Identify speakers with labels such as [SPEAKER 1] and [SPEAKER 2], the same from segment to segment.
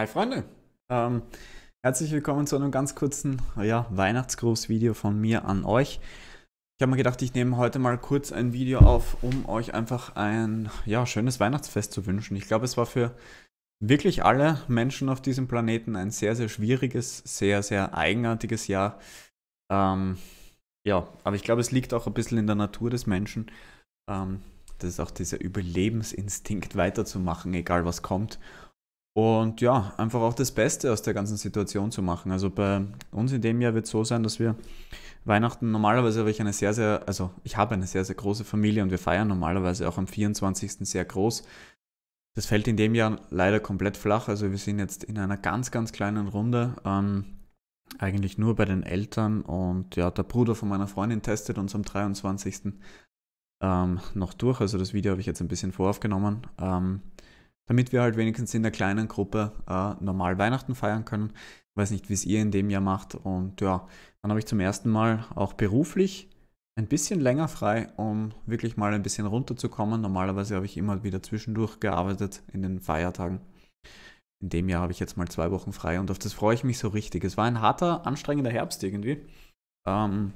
[SPEAKER 1] Hi Freunde, ähm, herzlich willkommen zu einem ganz kurzen ja, Weihnachtsgrußvideo von mir an euch. Ich habe mir gedacht, ich nehme heute mal kurz ein Video auf, um euch einfach ein ja, schönes Weihnachtsfest zu wünschen. Ich glaube, es war für wirklich alle Menschen auf diesem Planeten ein sehr, sehr schwieriges, sehr, sehr eigenartiges Jahr. Ähm, ja, aber ich glaube, es liegt auch ein bisschen in der Natur des Menschen. Ähm, das ist auch dieser Überlebensinstinkt weiterzumachen, egal was kommt. Und ja, einfach auch das Beste aus der ganzen Situation zu machen. Also bei uns in dem Jahr wird es so sein, dass wir Weihnachten normalerweise habe ich eine sehr, sehr, also ich habe eine sehr, sehr große Familie und wir feiern normalerweise auch am 24. sehr groß. Das fällt in dem Jahr leider komplett flach. Also wir sind jetzt in einer ganz, ganz kleinen Runde. Ähm, eigentlich nur bei den Eltern und ja, der Bruder von meiner Freundin testet uns am 23. Ähm, noch durch. Also das Video habe ich jetzt ein bisschen voraufgenommen. Ähm, damit wir halt wenigstens in der kleinen Gruppe äh, normal Weihnachten feiern können. Ich weiß nicht, wie es ihr in dem Jahr macht. Und ja, dann habe ich zum ersten Mal auch beruflich ein bisschen länger frei, um wirklich mal ein bisschen runterzukommen. Normalerweise habe ich immer wieder zwischendurch gearbeitet in den Feiertagen. In dem Jahr habe ich jetzt mal zwei Wochen frei und auf das freue ich mich so richtig. Es war ein harter, anstrengender Herbst irgendwie. Ähm,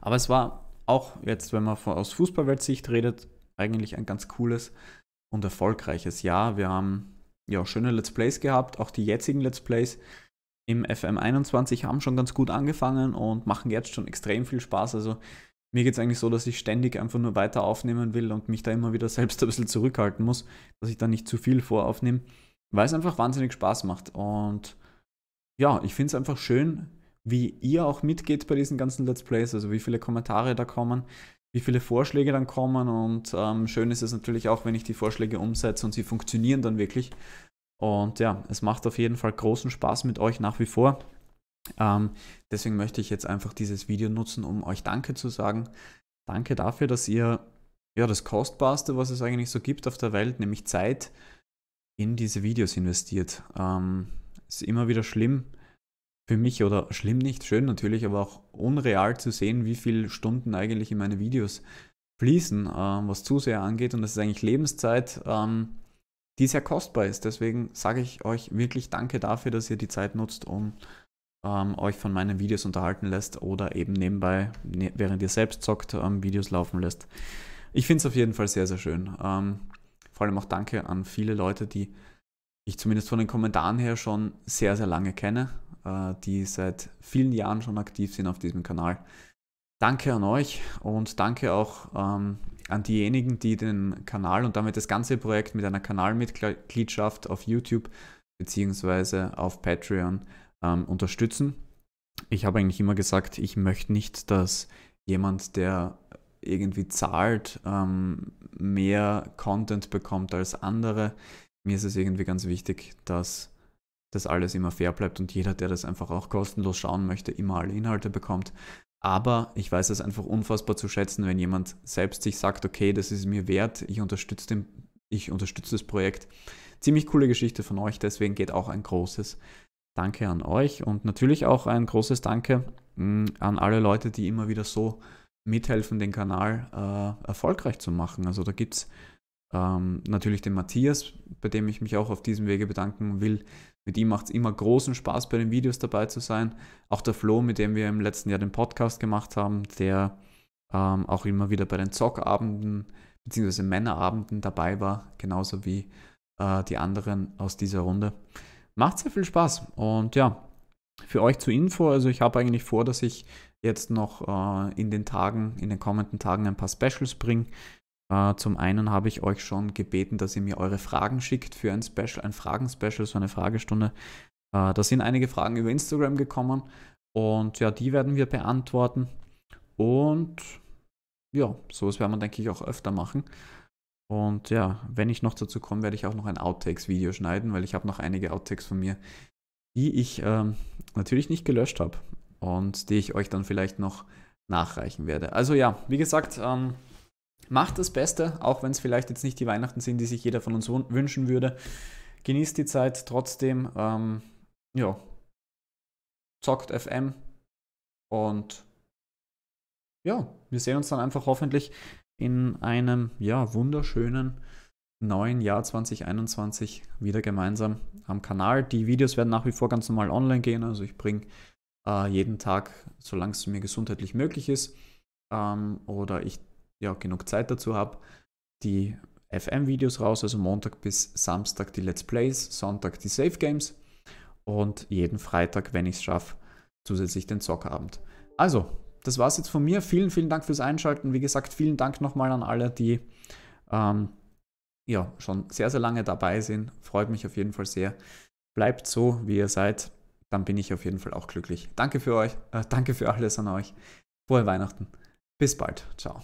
[SPEAKER 1] aber es war auch jetzt, wenn man aus Fußballweltsicht redet, eigentlich ein ganz cooles, und erfolgreiches Jahr. Wir haben ja schöne Let's Plays gehabt, auch die jetzigen Let's Plays im FM21 haben schon ganz gut angefangen und machen jetzt schon extrem viel Spaß. Also mir geht es eigentlich so, dass ich ständig einfach nur weiter aufnehmen will und mich da immer wieder selbst ein bisschen zurückhalten muss, dass ich da nicht zu viel voraufnehme, weil es einfach wahnsinnig Spaß macht. Und ja, ich finde es einfach schön, wie ihr auch mitgeht bei diesen ganzen Let's Plays, also wie viele Kommentare da kommen, wie viele Vorschläge dann kommen. Und ähm, schön ist es natürlich auch, wenn ich die Vorschläge umsetze und sie funktionieren dann wirklich. Und ja, es macht auf jeden Fall großen Spaß mit euch nach wie vor. Ähm, deswegen möchte ich jetzt einfach dieses Video nutzen, um euch Danke zu sagen. Danke dafür, dass ihr ja das Kostbarste, was es eigentlich so gibt auf der Welt, nämlich Zeit, in diese Videos investiert. Ähm, ist immer wieder schlimm, für mich oder schlimm nicht, schön natürlich, aber auch unreal zu sehen, wie viele Stunden eigentlich in meine Videos fließen, äh, was Zuseher angeht. Und das ist eigentlich Lebenszeit, ähm, die sehr kostbar ist. Deswegen sage ich euch wirklich danke dafür, dass ihr die Zeit nutzt, um ähm, euch von meinen Videos unterhalten lässt oder eben nebenbei, ne während ihr selbst zockt, ähm, Videos laufen lässt. Ich finde es auf jeden Fall sehr, sehr schön. Ähm, vor allem auch danke an viele Leute, die ich zumindest von den Kommentaren her schon sehr, sehr lange kenne äh, die seit vielen Jahren schon aktiv sind auf diesem Kanal. Danke an euch und danke auch ähm, an diejenigen, die den Kanal und damit das ganze Projekt mit einer Kanalmitgliedschaft auf YouTube bzw. auf Patreon ähm, unterstützen. Ich habe eigentlich immer gesagt, ich möchte nicht, dass jemand, der irgendwie zahlt, ähm, mehr Content bekommt als andere. Mir ist es irgendwie ganz wichtig, dass dass alles immer fair bleibt und jeder, der das einfach auch kostenlos schauen möchte, immer alle Inhalte bekommt. Aber ich weiß es einfach unfassbar zu schätzen, wenn jemand selbst sich sagt, okay, das ist mir wert, ich unterstütze, den, das Projekt. Ziemlich coole Geschichte von euch, deswegen geht auch ein großes Danke an euch und natürlich auch ein großes Danke mm, an alle Leute, die immer wieder so mithelfen, den Kanal äh, erfolgreich zu machen. Also da gibt es ähm, natürlich den Matthias, bei dem ich mich auch auf diesem Wege bedanken will, mit ihm macht es immer großen Spaß, bei den Videos dabei zu sein. Auch der Flo, mit dem wir im letzten Jahr den Podcast gemacht haben, der ähm, auch immer wieder bei den Zockabenden bzw. Männerabenden dabei war, genauso wie äh, die anderen aus dieser Runde. Macht sehr viel Spaß und ja, für euch zur Info, also ich habe eigentlich vor, dass ich jetzt noch äh, in den Tagen, in den kommenden Tagen ein paar Specials bringe. Uh, zum einen habe ich euch schon gebeten, dass ihr mir eure Fragen schickt für ein Special, ein Fragen-Special, so eine Fragestunde. Uh, da sind einige Fragen über Instagram gekommen und ja, die werden wir beantworten. Und ja, sowas werden wir, denke ich, auch öfter machen. Und ja, wenn ich noch dazu komme, werde ich auch noch ein Outtakes-Video schneiden, weil ich habe noch einige Outtakes von mir, die ich ähm, natürlich nicht gelöscht habe und die ich euch dann vielleicht noch nachreichen werde. Also ja, wie gesagt, ähm, Macht das Beste, auch wenn es vielleicht jetzt nicht die Weihnachten sind, die sich jeder von uns wünschen würde. Genießt die Zeit trotzdem. Ähm, ja, zockt FM und ja, wir sehen uns dann einfach hoffentlich in einem ja wunderschönen neuen Jahr 2021 wieder gemeinsam am Kanal. Die Videos werden nach wie vor ganz normal online gehen, also ich bringe äh, jeden Tag, solange es mir gesundheitlich möglich ist, ähm, oder ich ja, genug Zeit dazu habe, die FM-Videos raus, also Montag bis Samstag die Let's Plays, Sonntag die Safe Games und jeden Freitag, wenn ich es schaffe, zusätzlich den Zockerabend. Also, das war es jetzt von mir. Vielen, vielen Dank fürs Einschalten. Wie gesagt, vielen Dank nochmal an alle, die ähm, ja, schon sehr, sehr lange dabei sind. Freut mich auf jeden Fall sehr. Bleibt so, wie ihr seid. Dann bin ich auf jeden Fall auch glücklich. Danke für euch. Äh, danke für alles an euch. Frohe Weihnachten. Bis bald. Ciao.